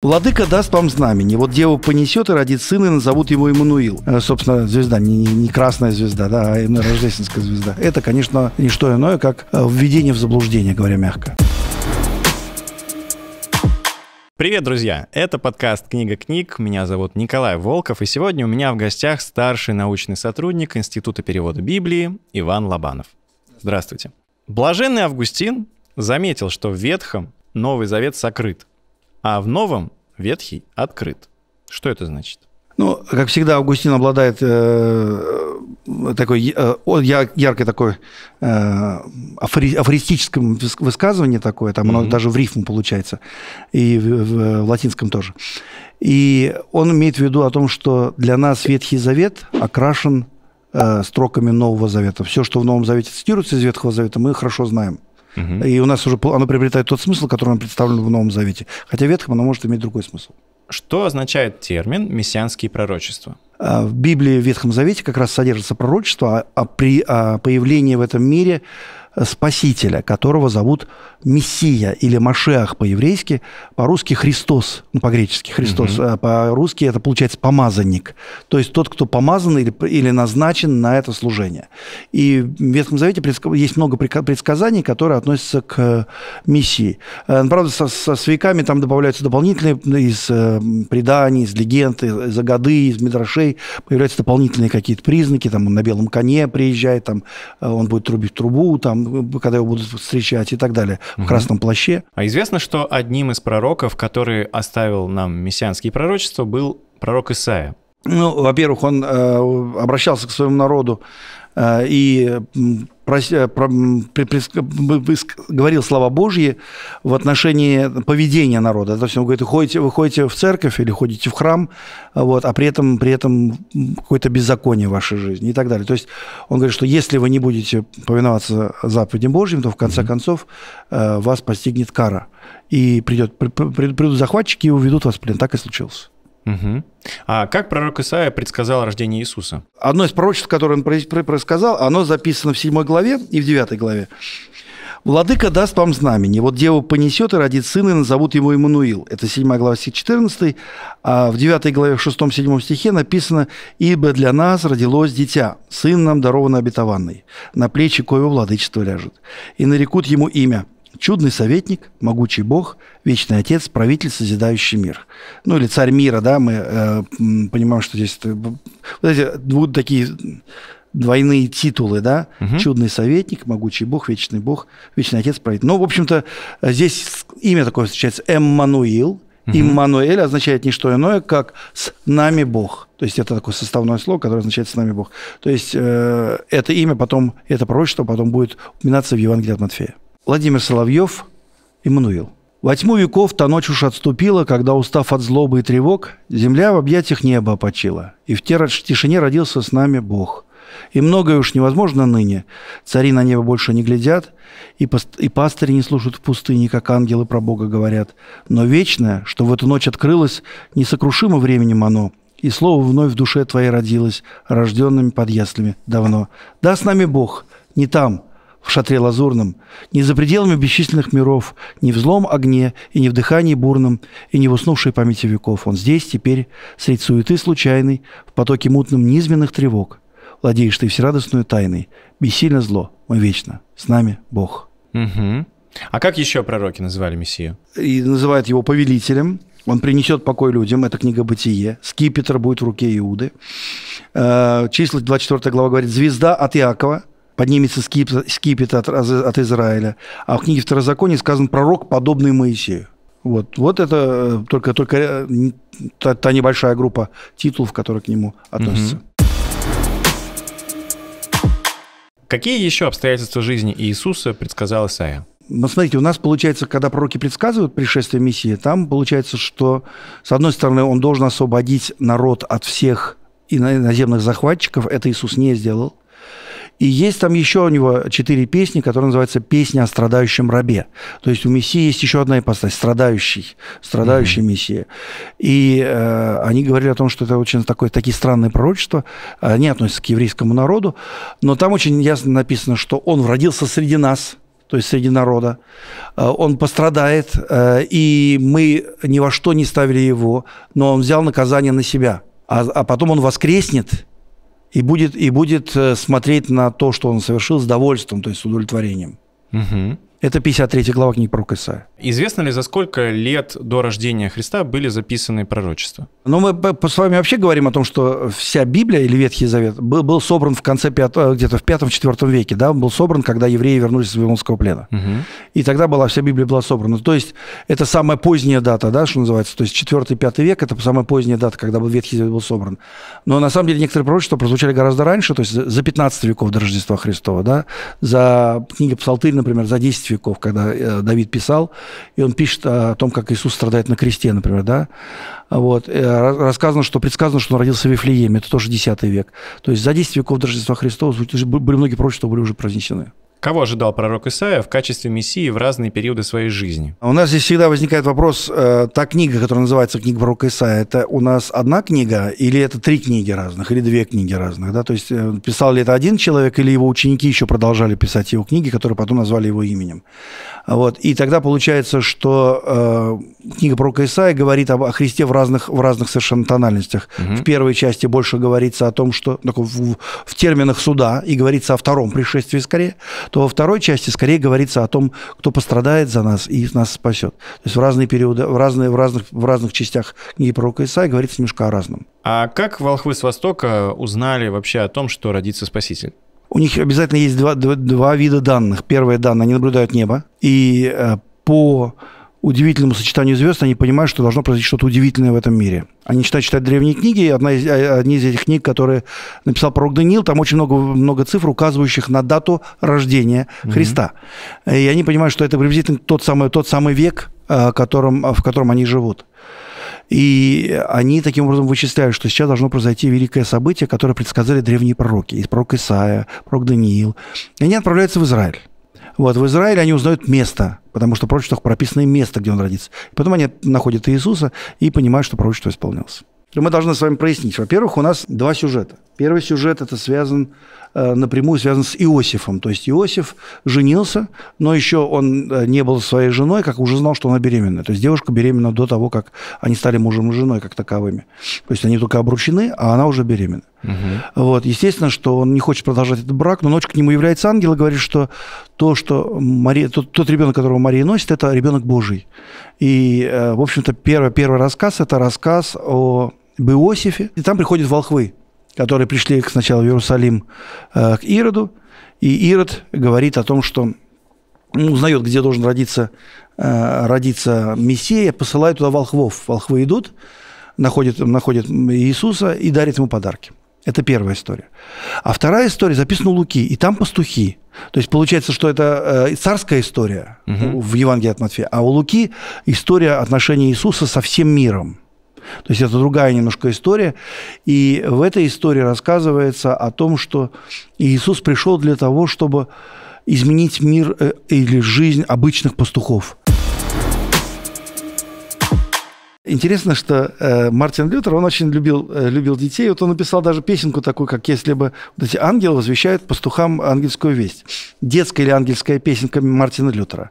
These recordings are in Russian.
Владыка даст вам знамени. Вот деву понесет и родит сына, и назовут его Иммануил. Э, собственно, звезда, не, не красная звезда, да, а именно рождественская звезда. Это, конечно, не что иное, как э, введение в заблуждение, говоря мягко. Привет, друзья! Это подкаст «Книга книг». Меня зовут Николай Волков, и сегодня у меня в гостях старший научный сотрудник Института перевода Библии Иван Лобанов. Здравствуйте. Блаженный Августин заметил, что в Ветхом Новый Завет сокрыт, а в новом ветхий открыт. Что это значит? Ну, как всегда, Августин обладает э, такой э, яркой такой э, афори, афористическом высказывании такое, там mm-hmm. оно даже в рифму получается, и в, в, в э, латинском тоже. И он имеет в виду о том, что для нас Ветхий Завет окрашен э, строками Нового Завета. Все, что в Новом Завете цитируется из Ветхого Завета, мы хорошо знаем. Угу. И у нас уже оно приобретает тот смысл, который он представлен в Новом Завете. Хотя в Ветхом оно может иметь другой смысл. Что означает термин «мессианские пророчества»? А, в Библии в Ветхом Завете как раз содержится пророчество о, о, при, о появлении в этом мире э, Спасителя, которого зовут Мессия или Машеах по-еврейски, по-русски Христос, ну, по-гречески Христос, угу. а по-русски это получается помазанник, то есть тот, кто помазан или, или назначен на это служение. И в Ветхом Завете есть много предсказаний, которые относятся к Мессии. Э, правда, со, со, с там добавляются дополнительные ну, из э, преданий, из легенд, из загады, из мидрашей, появляются дополнительные какие-то признаки, там он на белом коне приезжает, там э, он будет трубить трубу, там, когда его будут встречать и так далее в красном плаще. А известно, что одним из пророков, который оставил нам мессианские пророчества, был пророк Исаия. Ну, во-первых, он э, обращался к своему народу э, и Э, говорил слова Божьи в отношении поведения народа. То есть он говорит, вы ходите, вы ходите в церковь или ходите в храм, вот, а при этом, при этом какое-то беззаконие в вашей жизни и так далее. То есть он говорит, что если вы не будете повиноваться заповедям Божьим, то в конце mm-hmm. концов э, вас постигнет кара. И придет, придут захватчики и уведут вас в плен. Так и случилось. Угу. А как пророк Исаия предсказал рождение Иисуса? Одно из пророчеств, которое он предсказал, оно записано в 7 главе и в 9 главе. «Владыка даст вам знамение. Вот дева понесет и родит сына, и назовут его Иммануил». Это 7 глава, стих 14. А в 9 главе, в 6-7 стихе написано «Ибо для нас родилось дитя, сын нам дарован обетованный, на плечи коего владычество ляжет, и нарекут ему имя – чудный советник, могучий бог, вечный отец, правитель, созидающий мир. Ну, или царь мира, да, мы э, понимаем, что здесь... Это, вот эти будут такие двойные титулы, да, угу. чудный советник, могучий бог, вечный бог, вечный отец, правитель. Ну, в общем-то, э, здесь имя такое встречается, Эммануил, Иммануэль означает не что иное, как «с нами Бог». То есть это такое составное слово, которое означает «с нами Бог». То есть э, это имя потом, это пророчество потом будет упоминаться в Евангелии от Матфея. Владимир Соловьев, Иммануил. Во тьму веков та ночь уж отступила, когда, устав от злобы и тревог, земля в объятиях неба опочила, и в тишине родился с нами Бог. И многое уж невозможно ныне. Цари на небо больше не глядят, и, паст и пастыри не слушают в пустыне, как ангелы про Бога говорят. Но вечное, что в эту ночь открылось, несокрушимо временем оно, и слово вновь в душе твоей родилось, рожденными под яслями давно. Да, с нами Бог, не там – в шатре лазурном, не за пределами бесчисленных миров, не в злом огне, и не в дыхании бурном, и не в уснувшей памяти веков. Он здесь теперь, средь суеты случайной, в потоке мутном низменных тревог. Владеешь ты всерадостную тайной. Бессильно зло, мы вечно. С нами Бог. Угу. А как еще пророки называли Мессию? И называют его повелителем. Он принесет покой людям. Это книга «Бытие». Скипетр будет в руке Иуды. Э, числа 24 глава говорит «Звезда от Иакова» поднимется скипет, скипет от, от Израиля. А в книге Второзакония сказан пророк, подобный Моисею. Вот, вот это э, только, только э, та, та небольшая группа титулов, которые к нему относятся. Какие еще обстоятельства жизни Иисуса предсказал Исаия? Ну, смотрите, у нас получается, когда пророки предсказывают пришествие Мессии, там получается, что, с одной стороны, он должен освободить народ от всех иноземных захватчиков. Это Иисус не сделал. И есть там еще у него четыре песни, которые называются «Песня о страдающем рабе». То есть у Мессии есть еще одна ипостась – страдающий, страдающий mm-hmm. Мессия. И э, они говорили о том, что это очень такое, такие странные пророчества, они относятся к еврейскому народу, но там очень ясно написано, что он родился среди нас – то есть среди народа. Э, он пострадает, э, и мы ни во что не ставили его, но он взял наказание на себя. А, а потом он воскреснет, и будет, и будет э, смотреть на то, что он совершил, с довольством, то есть с удовлетворением. Угу. Это 53 глава книги про Исаия. Известно ли, за сколько лет до рождения Христа были записаны пророчества? Ну, мы с вами вообще говорим о том, что вся Библия или Ветхий Завет был, был собран в конце, э, где-то в пятом-четвертом веке, да, он был собран, когда евреи вернулись из Вавилонского плена. Угу. И тогда была вся Библия была собрана. То есть это самая поздняя дата, да, что называется, то есть 4-5 век, это самая поздняя дата, когда был Ветхий Завет был собран. Но на самом деле некоторые пророчества прозвучали гораздо раньше, то есть за 15 веков до Рождества Христова, да, за книги Псалтырь, например, за 10 6 веков, когда э, Давид писал, и он пишет о том, как Иисус страдает на кресте, например, да. Вот. Э, рассказано, что предсказано, что он родился в Вифлееме, это тоже 10 век. То есть за 10 веков до Рождества Христова были многие пророчества, были уже произнесены. Кого ожидал пророк Исаия в качестве мессии в разные периоды своей жизни? У нас здесь всегда возникает вопрос, э, та книга, которая называется «Книга пророка Исаия», это у нас одна книга или это три книги разных, или две книги разных? Да? То есть э, писал ли это один человек, или его ученики еще продолжали писать его книги, которые потом назвали его именем? Вот. И тогда получается, что э, книга пророка Исаия говорит об, о Христе в разных, в разных совершенно тональностях. Угу. В первой части больше говорится о том, что в, в терминах суда, и говорится о втором пришествии скорее то во второй части скорее говорится о том, кто пострадает за нас и нас спасет. То есть в разные периоды, в, разные, в, разных, в разных частях книги пророка Исаия говорится немножко о разном. А как волхвы с Востока узнали вообще о том, что родится Спаситель? У них обязательно есть два, два, два вида данных. Первое данное, они наблюдают небо, и э, по удивительному сочетанию звезд, они понимают, что должно произойти что-то удивительное в этом мире. Они читают читают древние книги, и одна из, э, одни из этих книг, которые написал пророк Даниил, там очень много, много цифр, указывающих на дату рождения mm-hmm. Христа. И они понимают, что это приблизительно тот самый, тот самый век, э, которым, в котором они живут. И они таким образом вычисляют, что сейчас должно произойти великое событие, которое предсказали древние пророки. И пророк Исаия, пророк Даниил. И они отправляются в Израиль. Вот, в Израиле они узнают место, потому что пророчествах прописано место, где он родится. Потом они находят Иисуса и понимают, что пророчество исполнилось. Мы должны с вами прояснить. Во-первых, у нас два сюжета. Первый сюжет это связан э, напрямую связан с Иосифом. То есть Иосиф женился, но еще он э, не был своей женой, как уже знал, что она беременна. То есть девушка беременна до того, как они стали мужем и женой как таковыми. То есть они только обручены, а она уже беременна. Угу. Вот, естественно, что он не хочет продолжать этот брак, но ночью к нему является ангел и говорит, что то, что Мария, тот, тот ребенок, которого Мария носит, это ребенок Божий. И, э, в общем-то, первый, первый рассказ – это рассказ о Беосифе. И там приходят волхвы, которые пришли сначала в Иерусалим э, к Ироду. И Ирод говорит о том, что узнает, где должен родиться, э, родиться Мессия, посылает туда волхвов. Волхвы идут, находят, находят Иисуса и дарят ему подарки. Это первая история. А вторая история записана у Луки, и там пастухи. То есть получается, что это э, царская история угу. в Евангелии от Матфея, а у Луки история отношений Иисуса со всем миром. То есть это другая немножко история. И в этой истории рассказывается о том, что Иисус пришел для того, чтобы изменить мир э, или жизнь обычных пастухов. Интересно, что э, Мартин Лютер, он очень любил, э, любил детей. Вот он написал даже песенку такую, как «Если бы вот эти ангелы возвещают пастухам ангельскую весть». Детская или ангельская песенка Мартина Лютера.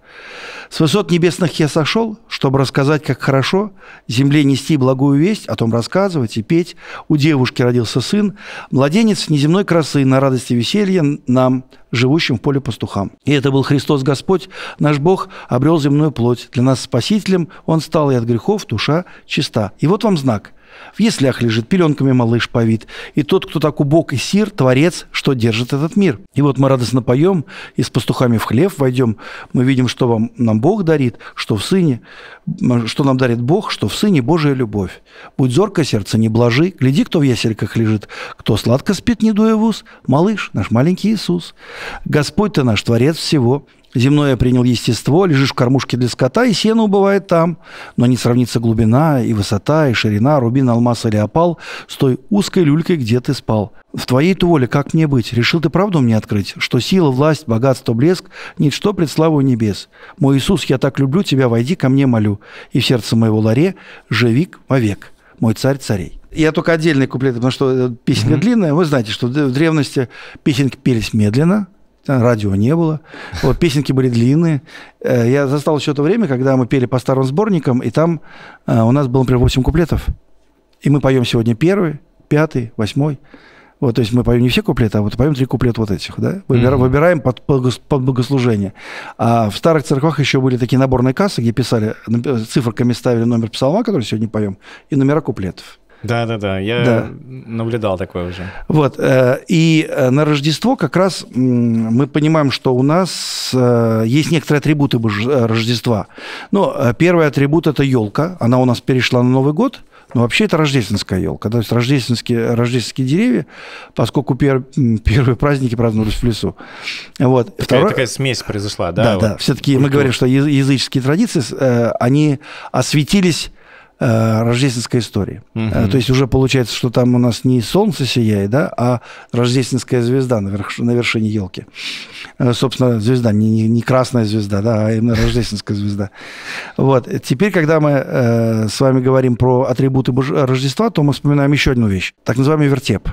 «С высот небесных я сошел, чтобы рассказать, как хорошо земле нести благую весть, о том рассказывать и петь. У девушки родился сын, младенец неземной красы, на радости веселье нам, живущим в поле пастухам. И это был Христос Господь, наш Бог, обрел земную плоть. Для нас Спасителем Он стал и от грехов душа чиста. И вот вам знак. В яслях лежит пеленками малыш повит, и тот, кто так убог и сир, творец, что держит этот мир. И вот мы радостно поем, и с пастухами в хлеб войдем, мы видим, что вам, нам Бог дарит, что в Сыне, что нам дарит Бог, что в Сыне Божия любовь. Будь зорко сердце, не блажи, гляди, кто в ясельках лежит, кто сладко спит, не дуя в ус, малыш, наш маленький Иисус. Господь ты наш, творец всего, земное я принял естество, лежишь в кормушке для скота, и сено убывает там. Но не сравнится глубина и высота, и ширина, рубин, алмаз или опал с той узкой люлькой, где ты спал. В твоей-то воле как мне быть? Решил ты правду мне открыть, что сила, власть, богатство, блеск – ничто пред славою небес. Мой Иисус, я так люблю тебя, войди ко мне, молю, и в сердце моего ларе живик вовек, мой царь царей. Я только отдельный куплет, потому что э, песня mm-hmm. длинная. Вы знаете, что в древности песенки пелись медленно, радио не было, вот, песенки были длинные. Э, я застал еще то время, когда мы пели по старым сборникам, и там э, у нас было, например, 8 куплетов. И мы поем сегодня первый, пятый, восьмой. Вот, то есть мы поем не все куплеты, а вот поем три куплета вот этих, да? Выбираем, mm-hmm. выбираем под, под богослужение. А в старых церквах еще были такие наборные кассы, где писали, э, цифрками ставили номер псалма, который сегодня поем, и номера куплетов. Да, да, да. Я да. наблюдал такое уже. Вот. Э, и э, на Рождество как раз мы понимаем, что у нас э, есть некоторые атрибуты Рождества. Но ну, первый атрибут это елка. Она у нас перешла на Новый год. Но вообще это рождественская елка, то есть рождественские, рождественские деревья, поскольку пер, первые праздники праздновались в лесу. Вот. Такая, Второе... такая смесь произошла, да? Да, вот. да. Все-таки мы говорим, что языческие традиции, они осветились Э, рождественской истории. Угу. То есть уже получается, что там у нас не солнце сияет, да, а рождественская звезда на, вершине елки. Э, собственно, звезда, не, не красная звезда, да, а именно рождественская звезда. Вот. Теперь, когда мы э, с вами говорим про атрибуты Рождества, то мы вспоминаем еще одну вещь, так называемый вертеп.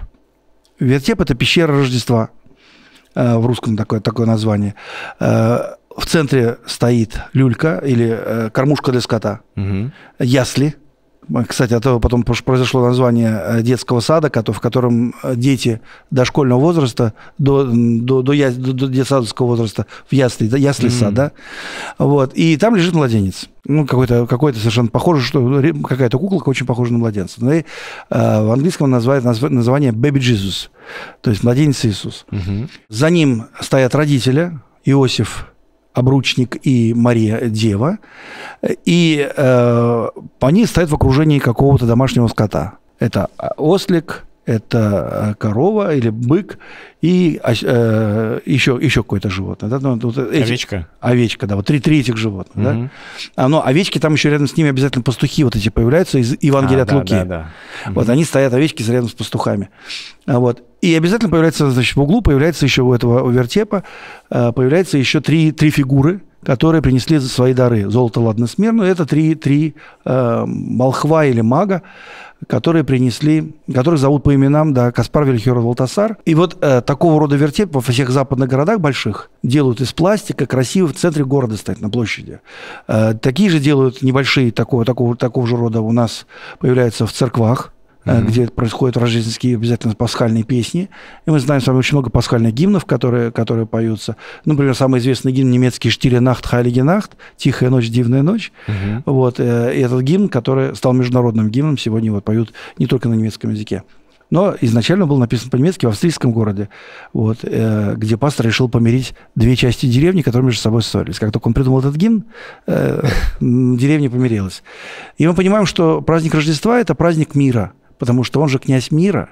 Вертеп – это пещера Рождества в русском такое, такое название. В центре стоит люлька или э, кормушка для скота, угу. ясли. Э, кстати, от этого потом произошло название э, детского сада, в котором э, дети дошкольного возраста до, до, до, до, до детсадовского возраста в ясли, да ясли mm-hmm. сад, да? Вот. И там лежит младенец. Ну, какой-то, какой-то совершенно похожий что какая-то кукла очень похожа на младенца. Ну и, э, в английском называют назв, название Baby Jesus, то есть младенец Иисус. Mm-hmm. За ним стоят родители, Иосиф, обручник и Мария Дева. И э, они стоят в окружении какого-то домашнего скота. Это ослик, это э, корова или бык и э, еще, еще какое-то животное. Да? Ну, вот эти, овечка. Овечка, да, вот три, три этих животных. Угу. Да? А, но ну, овечки, там еще рядом с ними обязательно пастухи вот эти появляются из Евангелия а, от да, Луки. Да, да, Вот угу. они стоят, овечки, рядом с пастухами. А, вот. И обязательно появляется, значит, в углу появляется еще у этого у овертепа, э, появляется еще три, три фигуры – которые принесли за свои дары. Золото, ладно, смирно. Ну, это три, три э, молхва или мага, которые принесли, которых зовут по именам, да, Каспар, Вильхер, Валтасар. И вот э, такого рода вертеп во всех западных городах больших делают из пластика, красиво в центре города стоит, на площади. Э, такие же делают небольшие, такого, такого, такого же рода у нас появляются в церквах mm-hmm. где происходят рождественские обязательно пасхальные песни. И мы знаем с вами очень много пасхальных гимнов, которые, которые поются. Например, самый известный гимн немецкий «Штире Нахт, Хайлиге Нахт» «Тихая ночь, дивная ночь». Mm-hmm. Вот, э, и этот гимн, который стал международным гимном, сегодня вот поют не только на немецком языке. Но изначально был написан по-немецки в австрийском городе, вот, э, где пастор решил помирить две части деревни, которые между собой ссорились. Как только он придумал этот гимн, э, деревня помирилась. И мы понимаем, что праздник Рождества – это праздник мира – потому что он же князь мира,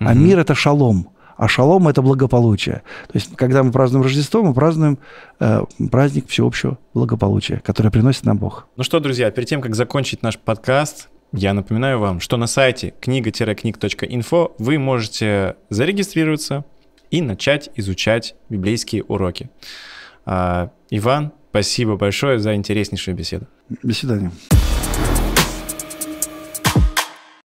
а угу. мир – это шалом – а шалом – это благополучие. То есть, когда мы празднуем Рождество, мы празднуем э, праздник всеобщего благополучия, которое приносит нам Бог. Ну что, друзья, перед тем, как закончить наш подкаст, я напоминаю вам, что на сайте книга-книг.инфо вы можете зарегистрироваться и начать изучать библейские уроки. Э, Иван, спасибо большое за интереснейшую беседу. До свидания.